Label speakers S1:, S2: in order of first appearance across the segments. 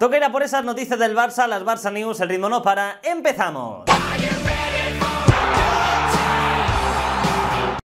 S1: Toca ir por esas noticias del Barça, las Barça News, el ritmo no para, ¡empezamos!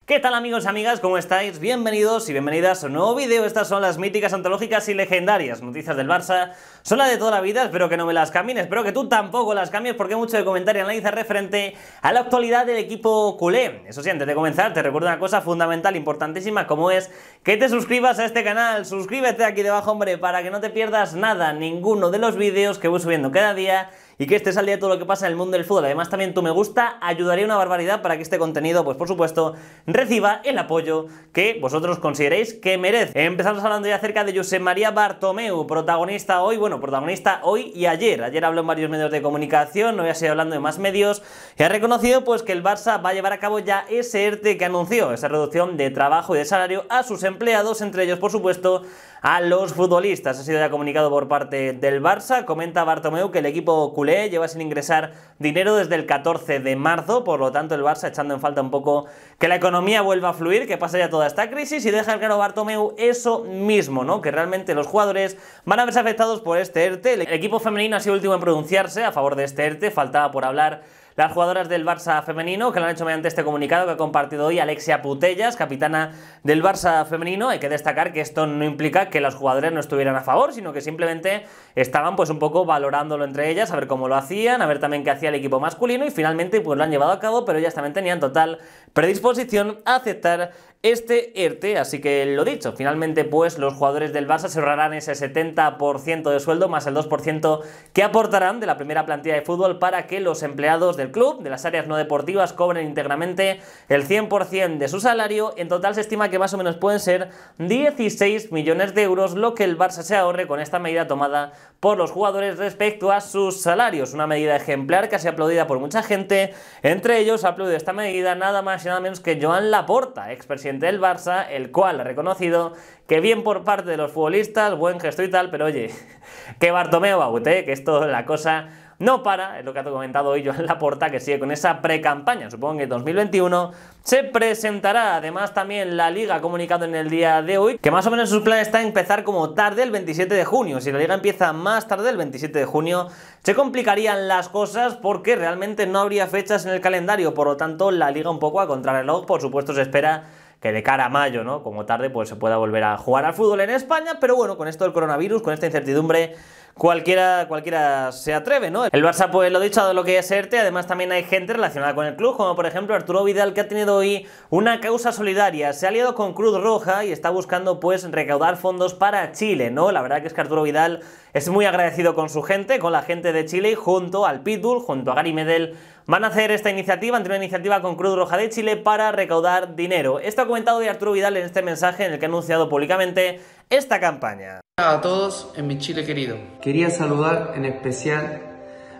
S1: ¿Qué tal amigos y amigas? ¿Cómo estáis? Bienvenidos y bienvenidas a un nuevo vídeo. Estas son las míticas antológicas y legendarias noticias del Barça. Son las de toda la vida, espero que no me las camines, espero que tú tampoco las cambies porque hay mucho de comentario y análisis referente a la actualidad del equipo culé. Eso sí, antes de comenzar te recuerdo una cosa fundamental, importantísima, como es que te suscribas a este canal. Suscríbete aquí debajo, hombre, para que no te pierdas nada, ninguno de los vídeos que voy subiendo cada día y que es al día de todo lo que pasa en el mundo del fútbol. Además, también tu me gusta ayudaría una barbaridad para que este contenido, pues por supuesto, reciba el apoyo que vosotros consideréis que merece. Empezamos hablando ya acerca de José María Bartomeu, protagonista hoy, bueno, protagonista hoy y ayer. Ayer habló en varios medios de comunicación, no voy a seguir hablando de más medios, y ha reconocido pues que el Barça va a llevar a cabo ya ese ERTE que anunció, esa reducción de trabajo y de salario a sus empleados, entre ellos, por supuesto, a los futbolistas. Ha sido ya comunicado por parte del Barça. Comenta Bartomeu que el equipo lleva sin ingresar dinero desde el 14 de marzo, por lo tanto el Barça echando en falta un poco que la economía vuelva a fluir, que pase ya toda esta crisis y deja claro Bartomeu eso mismo, ¿no? Que realmente los jugadores van a verse afectados por este ERTE. El equipo femenino ha sido último en pronunciarse a favor de este ERTE, faltaba por hablar las jugadoras del Barça femenino, que lo han hecho mediante este comunicado que ha compartido hoy Alexia Putellas, capitana del Barça femenino, hay que destacar que esto no implica que las jugadoras no estuvieran a favor, sino que simplemente estaban pues un poco valorándolo entre ellas, a ver cómo lo hacían, a ver también qué hacía el equipo masculino y finalmente pues lo han llevado a cabo, pero ellas también tenían total predisposición a aceptar este ERTE, así que lo dicho, finalmente pues los jugadores del Barça se ahorrarán ese 70% de sueldo más el 2% que aportarán de la primera plantilla de fútbol para que los empleados del club, de las áreas no deportivas, cobren íntegramente el 100% de su salario. En total se estima que más o menos pueden ser 16 millones de euros lo que el Barça se ahorre con esta medida tomada por los jugadores respecto a sus salarios, una medida ejemplar que ha sido aplaudida por mucha gente, entre ellos aplaude esta medida nada más nada menos que Joan Laporta, expresidente del Barça, el cual ha reconocido que bien por parte de los futbolistas, buen gesto y tal, pero oye, que Bartomeo Baute, que esto la cosa no para, es lo que ha comentado hoy la porta, que sigue con esa pre-campaña. Supongo que 2021 se presentará además también la Liga, comunicado en el día de hoy, que más o menos su plan está empezar como tarde el 27 de junio. Si la Liga empieza más tarde el 27 de junio, se complicarían las cosas porque realmente no habría fechas en el calendario. Por lo tanto, la Liga un poco a contrarreloj, por supuesto, se espera que de cara a mayo, ¿no? Como tarde, pues se pueda volver a jugar al fútbol en España, pero bueno, con esto del coronavirus, con esta incertidumbre, cualquiera, cualquiera se atreve, ¿no? El Barça, pues lo dicho, ha lo que es ERTE, además también hay gente relacionada con el club, como por ejemplo Arturo Vidal, que ha tenido hoy una causa solidaria, se ha aliado con Cruz Roja y está buscando pues recaudar fondos para Chile, ¿no? La verdad que es que Arturo Vidal es muy agradecido con su gente, con la gente de Chile y junto al Pitbull, junto a Gary Medel, van a hacer esta iniciativa, ante una iniciativa con Cruz Roja de Chile para recaudar dinero. Esto ha comentado de Arturo Vidal en este mensaje en
S2: el que ha anunciado públicamente
S1: esta campaña.
S2: Hola a todos en mi Chile querido. Quería saludar en especial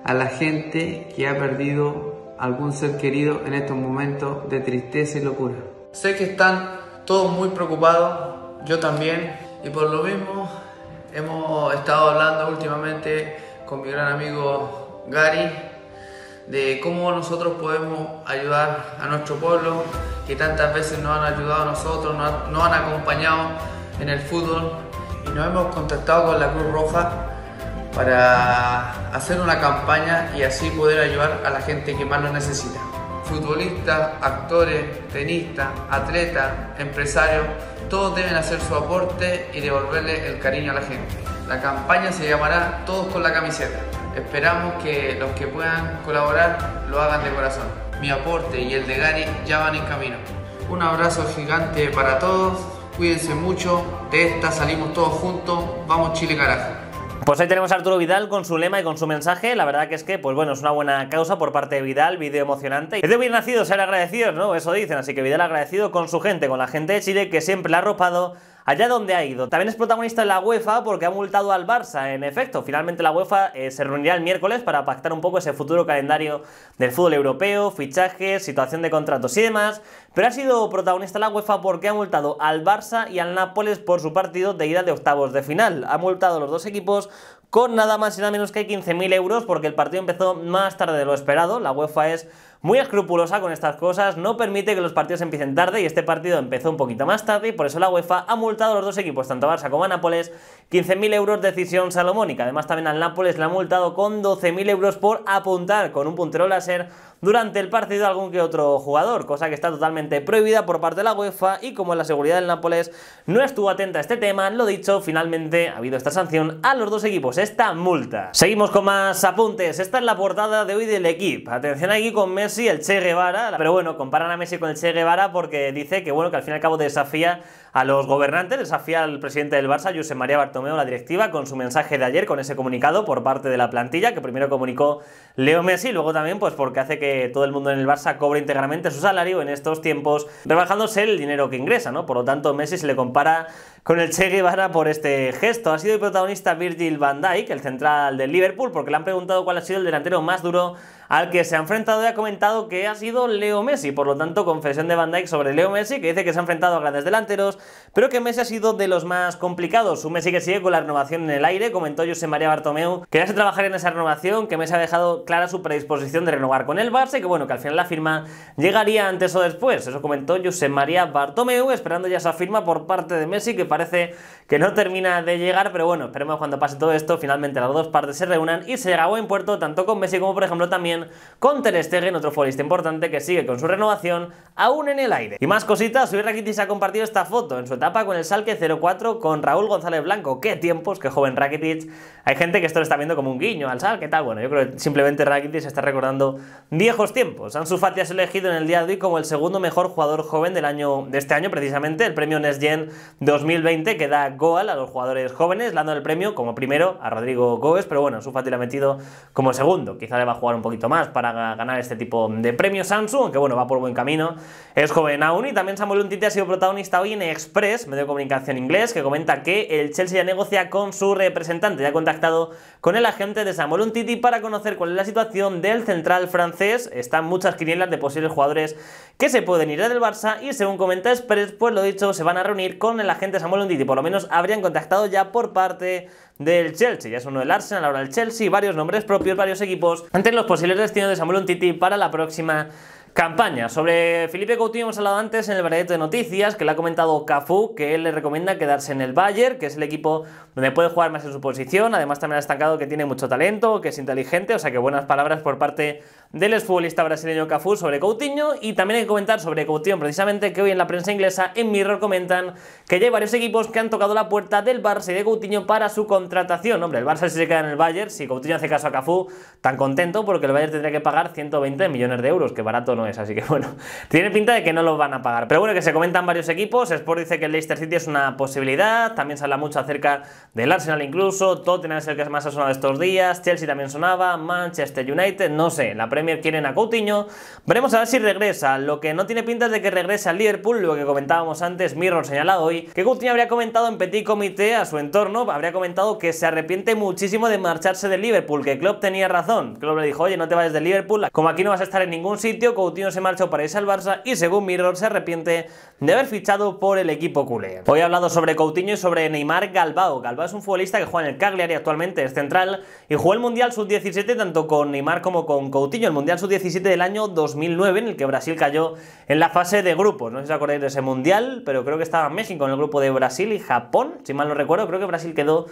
S2: a la gente que ha perdido algún ser querido en estos momentos de tristeza y locura. Sé que están todos muy preocupados, yo también, y por lo mismo hemos estado hablando últimamente con mi gran amigo Gary de cómo nosotros podemos ayudar a nuestro pueblo que tantas veces nos han ayudado a nosotros, nos han acompañado en el fútbol, nos hemos contactado con la Cruz Roja para hacer una campaña y así poder ayudar a la gente que más lo necesita. Futbolistas, actores, tenistas, atletas, empresarios, todos deben hacer su aporte y devolverle el cariño a la gente. La campaña se llamará Todos con la camiseta. Esperamos que los que puedan colaborar lo hagan de corazón. Mi aporte y el de Gary ya van en camino. Un abrazo gigante para todos cuídense mucho, de esta salimos todos juntos, vamos Chile carajo.
S1: Pues ahí tenemos a Arturo Vidal con su lema y con su mensaje. La verdad que es que, pues bueno, es una buena causa por parte de Vidal, video emocionante. Es de bien nacido ser agradecido, ¿no? Eso dicen. Así que Vidal agradecido con su gente, con la gente de Chile que siempre la ha arropado allá donde ha ido. También es protagonista de la UEFA porque ha multado al Barça, en efecto. Finalmente la UEFA eh, se reunirá el miércoles para pactar un poco ese futuro calendario del fútbol europeo, fichajes, situación de contratos y demás. Pero ha sido protagonista la UEFA porque ha multado al Barça y al Nápoles por su partido de ida de octavos de final. Ha multado a los dos equipos con nada más y nada menos que 15.000 euros porque el partido empezó más tarde de lo esperado. La UEFA es muy escrupulosa con estas cosas, no permite que los partidos empiecen tarde y este partido empezó un poquito más tarde y por eso la UEFA ha multado a los dos equipos, tanto a Barça como a Nápoles, 15.000 euros decisión salomónica. Además también al Nápoles la ha multado con 12.000 euros por apuntar con un puntero láser durante el partido algún que otro jugador, cosa que está totalmente prohibida por parte de la UEFA y como la seguridad del Nápoles no estuvo atenta a este tema, lo dicho, finalmente ha habido esta sanción a los dos equipos, esta multa. Seguimos con más apuntes, esta es la portada de hoy del equipo. Atención aquí con Messi sí, el Che Guevara, pero bueno, comparan a Messi con el Che Guevara porque dice que bueno, que al fin y al cabo desafía a los gobernantes, desafía al presidente del Barça, José María Bartomeu, la directiva, con su mensaje de ayer, con ese comunicado por parte de la plantilla, que primero comunicó Leo Messi, luego también pues porque hace que todo el mundo en el Barça cobre íntegramente su salario en estos tiempos, rebajándose el dinero que ingresa, ¿no? Por lo tanto, Messi se le compara con el Che Guevara por este gesto. Ha sido el protagonista Virgil van Dijk, el central del Liverpool, porque le han preguntado cuál ha sido el delantero más duro al que se ha enfrentado y ha comentado que ha sido Leo Messi. Por lo tanto, confesión de Van Dijk sobre Leo Messi, que dice que se ha enfrentado a grandes delanteros, pero que Messi ha sido de los más complicados. Un Messi que sigue con la renovación en el aire, comentó José María Bartomeu, que ya se trabajar en esa renovación, que Messi ha dejado clara su predisposición de renovar con el Barça y que bueno, que al final la firma llegaría antes o después. Eso comentó José María Bartomeu, esperando ya esa firma por parte de Messi, que parece que no termina de llegar, pero bueno, esperemos cuando pase todo esto, finalmente las dos partes se reúnan y se llega a buen puerto, tanto con Messi como por ejemplo también con Ter Stegen, otro futbolista importante que sigue con su renovación aún en el aire. Y más cositas, hoy Rakitic ha compartido esta foto en su etapa con el Salque 04 con Raúl González Blanco. ¡Qué tiempos! ¡Qué joven Rakitic! Hay gente que esto lo está viendo como un guiño al Salque, tal. Bueno, yo creo que simplemente Rakitic está recordando viejos tiempos. Ansu Fati ha sido elegido en el día de hoy como el segundo mejor jugador joven del año, de este año precisamente, el premio Next Gen 2020 que da Goal a los jugadores jóvenes, dando el premio como primero a Rodrigo Gómez, pero bueno, Ansu Fati lo ha metido como segundo. Quizá le va a jugar un poquito más para ganar este tipo de premios Samsung, aunque bueno, va por buen camino. Es joven aún y también Samuel Untiti ha sido protagonista hoy en Express, medio de comunicación inglés, que comenta que el Chelsea ya negocia con su representante, ya ha contactado con el agente de Samuel Untiti para conocer cuál es la situación del central francés. Están muchas quinielas de posibles jugadores que se pueden ir del Barça y según comenta Express, pues lo dicho, se van a reunir con el agente Samuel Untiti, por lo menos habrían contactado ya por parte del Chelsea, ya es uno del Arsenal, ahora el Chelsea, varios nombres propios, varios equipos, ante los posibles destino de Samuel Untiti para la próxima Campaña. Sobre Felipe Coutinho hemos hablado antes en el variedad de noticias, que le ha comentado Cafú, que él le recomienda quedarse en el Bayern, que es el equipo donde puede jugar más en su posición. Además también ha destacado que tiene mucho talento, que es inteligente, o sea que buenas palabras por parte del exfutbolista brasileño Cafú sobre Coutinho. Y también hay que comentar sobre Coutinho, precisamente que hoy en la prensa inglesa, en Mirror, comentan que ya hay varios equipos que han tocado la puerta del Barça y de Coutinho para su contratación. Hombre, el Barça si se queda en el Bayern, si Coutinho hace caso a Cafú, tan contento porque el Bayern tendría que pagar 120 millones de euros, que barato no es, así que bueno, tiene pinta de que no lo van a pagar. Pero bueno, que se comentan varios equipos, Sport dice que el Leicester City es una posibilidad, también se habla mucho acerca del Arsenal incluso, Tottenham es el que más ha sonado estos días, Chelsea también sonaba, Manchester United, no sé, la Premier quieren a Coutinho, veremos a ver si regresa, lo que no tiene pinta es de que regrese al Liverpool, lo que comentábamos antes, Mirror señalado hoy, que Coutinho habría comentado en Petit Comité a su entorno, habría comentado que se arrepiente muchísimo de marcharse del Liverpool, que Klopp tenía razón, Klopp le dijo, oye, no te vayas del Liverpool, como aquí no vas a estar en ningún sitio, Coutinho Coutinho se marchó para irse al Barça y según Mirror se arrepiente de haber fichado por el equipo culé. Hoy he hablado sobre Coutinho y sobre Neymar Galbao. Galbao es un futbolista que juega en el Cagliari actualmente, es central y jugó el Mundial Sub-17 tanto con Neymar como con Coutinho, el Mundial Sub-17 del año 2009 en el que Brasil cayó en la fase de grupos. No sé si os acordáis de ese Mundial, pero creo que estaba México en el grupo de Brasil y Japón, si mal no recuerdo, creo que Brasil quedó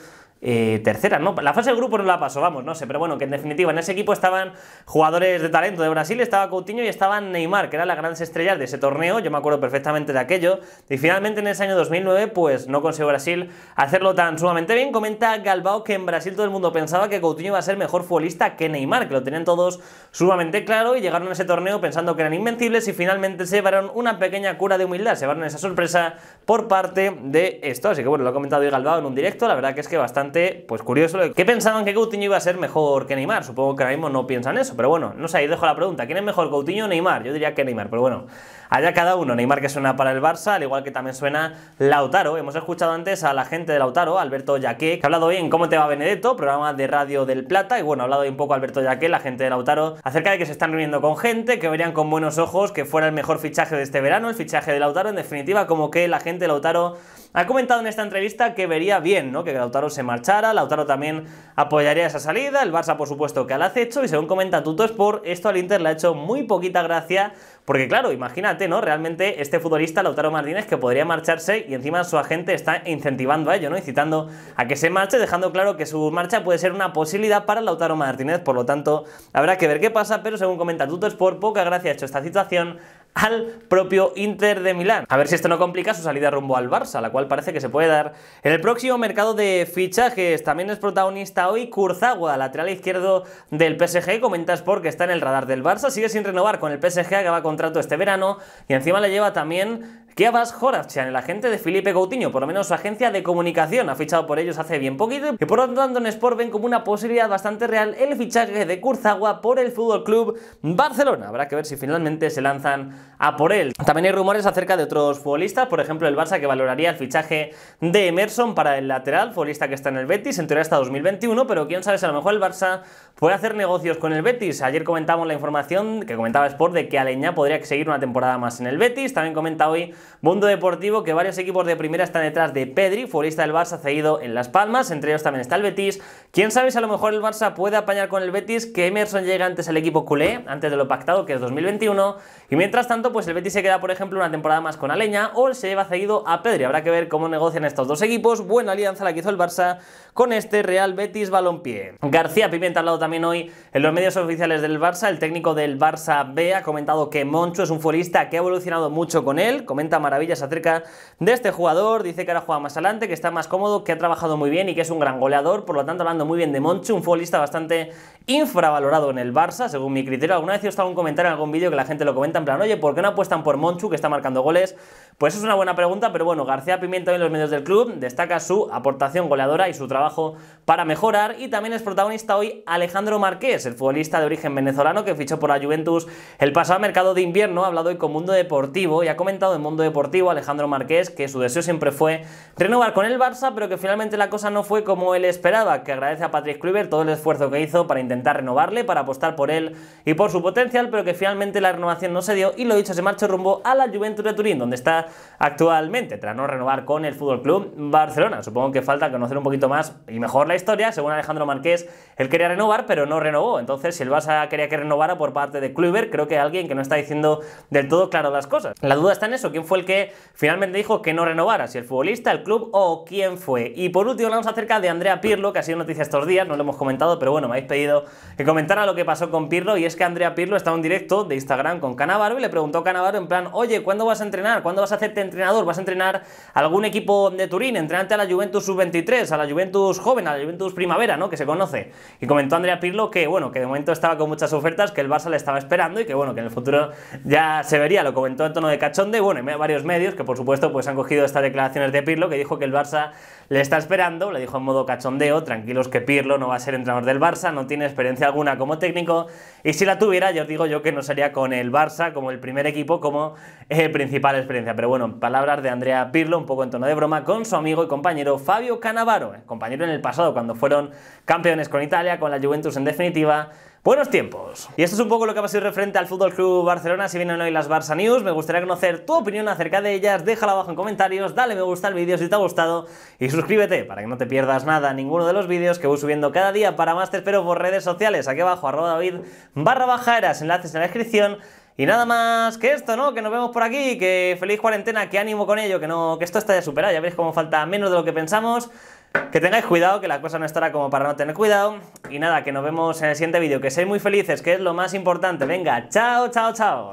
S1: eh, tercera, ¿no? La fase del grupo no la pasó, vamos, no sé, pero bueno, que en definitiva en ese equipo estaban jugadores de talento de Brasil, estaba Coutinho y estaba Neymar, que era la gran estrella de ese torneo, yo me acuerdo perfectamente de aquello, y finalmente en ese año 2009 pues no consiguió Brasil hacerlo tan sumamente bien, comenta Galbao que en Brasil todo el mundo pensaba que Coutinho iba a ser mejor futbolista que Neymar, que lo tenían todos sumamente claro y llegaron a ese torneo pensando que eran invencibles y finalmente se llevaron una pequeña cura de humildad, se llevaron esa sorpresa por parte de esto, así que bueno, lo ha comentado Galbao en un directo, la verdad que es que bastante pues curioso. Que pensaban que Coutinho iba a ser mejor que Neymar. Supongo que ahora mismo no piensan eso, pero bueno, no sé, ahí dejo la pregunta. ¿Quién es mejor, Coutinho o Neymar? Yo diría que Neymar, pero bueno. Allá cada uno, Neymar que suena para el Barça, al igual que también suena Lautaro. Hemos escuchado antes a la gente de Lautaro, Alberto Yaqué, que ha hablado bien en ¿Cómo te va Benedetto? Programa de Radio del Plata. Y bueno, ha hablado hoy un poco Alberto Yaqué, la gente de Lautaro, acerca de que se están reuniendo con gente, que verían con buenos ojos que fuera el mejor fichaje de este verano, el fichaje de Lautaro. En definitiva, como que la gente de Lautaro ha comentado en esta entrevista que vería bien, ¿no? Que Lautaro se marchara, Lautaro también apoyaría esa salida, el Barça por supuesto que al acecho y según comenta Tuto esto al Inter le ha hecho muy poquita gracia porque claro, imagínate, ¿no? Realmente este futbolista, Lautaro Martínez, que podría marcharse y encima su agente está incentivando a ello, ¿no? Incitando a que se marche, dejando claro que su marcha puede ser una posibilidad para Lautaro Martínez. Por lo tanto, habrá que ver qué pasa, pero según comenta Duto por poca gracia ha hecho esta situación al propio Inter de Milán. A ver si esto no complica su salida rumbo al Barça, la cual parece que se puede dar. En el próximo mercado de fichajes también es protagonista hoy Curzagua, lateral izquierdo del PSG, comentas porque está en el radar del Barça, sigue sin renovar con el PSG, acaba contrato este verano y encima le lleva también abas Horachan, el agente de Felipe Coutinho, por lo menos su agencia de comunicación, ha fichado por ellos hace bien poquito y por lo tanto en Sport ven como una posibilidad bastante real el fichaje de Kurzawa por el Fútbol Club Barcelona. Habrá que ver si finalmente se lanzan a por él. También hay rumores acerca de otros futbolistas, por ejemplo el Barça que valoraría el fichaje de Emerson para el lateral, futbolista que está en el Betis, en teoría hasta 2021, pero quién sabe si a lo mejor el Barça puede hacer negocios con el Betis. Ayer comentamos la información que comentaba Sport de que Aleñá podría seguir una temporada más en el Betis, también comenta hoy Mundo Deportivo que varios equipos de primera están detrás de Pedri, futbolista del Barça cedido en Las Palmas, entre ellos también está el Betis. Quién sabe si a lo mejor el Barça puede apañar con el Betis que Emerson llegue antes al equipo culé, antes de lo pactado que es 2021, y mientras tanto pues el Betis se queda por ejemplo una temporada más con Aleña o se lleva cedido a Pedri. Habrá que ver cómo negocian estos dos equipos. Buena alianza la que hizo el Barça con este Real Betis Balompié. García Pimienta ha hablado también hoy en los medios oficiales del Barça, el técnico del Barça B ha comentado que Moncho es un futbolista que ha evolucionado mucho con él, comenta maravillas acerca de este jugador, dice que ahora juega más adelante, que está más cómodo, que ha trabajado muy bien y que es un gran goleador, por lo tanto hablando muy bien de Moncho, un futbolista bastante infravalorado en el Barça, según mi criterio. Alguna vez he estado un comentario en algún vídeo que la gente lo comenta en plan, oye, ¿por qué no apuestan por Monchu que está marcando goles? Pues es una buena pregunta, pero bueno, García Pimienta en los medios del club destaca su aportación goleadora y su trabajo para mejorar. Y también es protagonista hoy Alejandro Marqués, el futbolista de origen venezolano que fichó por la Juventus el pasado mercado de invierno. Ha hablado hoy con Mundo Deportivo y ha comentado en Mundo Deportivo Alejandro Marqués que su deseo siempre fue renovar con el Barça, pero que finalmente la cosa no fue como él esperaba, que agradece a Patrick Kluivert todo el esfuerzo que hizo para intentar intentar renovarle, para apostar por él y por su potencial, pero que finalmente la renovación no se dio y lo dicho se marchó rumbo a la Juventus de Turín, donde está actualmente, tras no renovar con el Fútbol Club Barcelona. Supongo que falta conocer un poquito más y mejor la historia, según Alejandro Marqués él quería renovar, pero no renovó. Entonces, si el Barça quería que renovara por parte de Kluivert, creo que alguien que no está diciendo del todo claro las cosas. La duda está en eso. ¿Quién fue el que finalmente dijo que no renovara? ¿Si el futbolista, el club o quién fue? Y por último, hablamos acerca de Andrea Pirlo, que ha sido noticia estos días, no lo hemos comentado, pero bueno, me habéis pedido que comentara lo que pasó con Pirlo y es que Andrea Pirlo estaba en directo de Instagram con Canavaro y le preguntó a Canavaro en plan, oye, ¿cuándo vas a entrenar? ¿Cuándo vas a hacerte entrenador? ¿Vas a entrenar algún equipo de Turín? Entrenante a la Juventus Sub-23, a la Juventus Joven, a la Juventus Primavera, ¿no? Que se conoce. Y comentó Andrea Pirlo que, bueno, que de momento estaba con muchas ofertas, que el Barça le estaba esperando y que, bueno, que en el futuro ya se vería. Lo comentó en tono de cachonde, bueno, en varios medios que, por supuesto, pues han cogido estas declaraciones de Pirlo, que dijo que el Barça le está esperando, le dijo en modo cachondeo, tranquilos que Pirlo no va a ser entrenador del Barça, no tiene experiencia alguna como técnico, y si la tuviera, yo os digo yo que no sería con el Barça como el primer equipo, como principal experiencia. Pero bueno, palabras de Andrea Pirlo, un poco en tono de broma, con su amigo y compañero Fabio Canavaro, eh, compañero en el pasado cuando fueron campeones con Inter con la Juventus en definitiva. Buenos tiempos. Y esto es un poco lo que ha pasado referente al Fútbol Club Barcelona. Si vienen hoy las Barça News, me gustaría conocer tu opinión acerca de ellas. Déjala abajo en comentarios, dale me gusta al vídeo si te ha gustado y suscríbete para que no te pierdas nada, ninguno de los vídeos que voy subiendo cada día. Para más te espero por redes sociales. Aquí abajo, arroba David barra bajaras, enlaces en la descripción. Y nada más que esto, ¿no? Que nos vemos por aquí, que feliz cuarentena, que ánimo con ello, que no, que esto está ya superado, ya veréis cómo falta menos de lo que pensamos. Que tengáis cuidado, que la cosa no estará como para no tener cuidado. Y nada, que nos vemos en el siguiente vídeo. Que seáis muy felices, que es lo más importante. Venga, chao, chao, chao.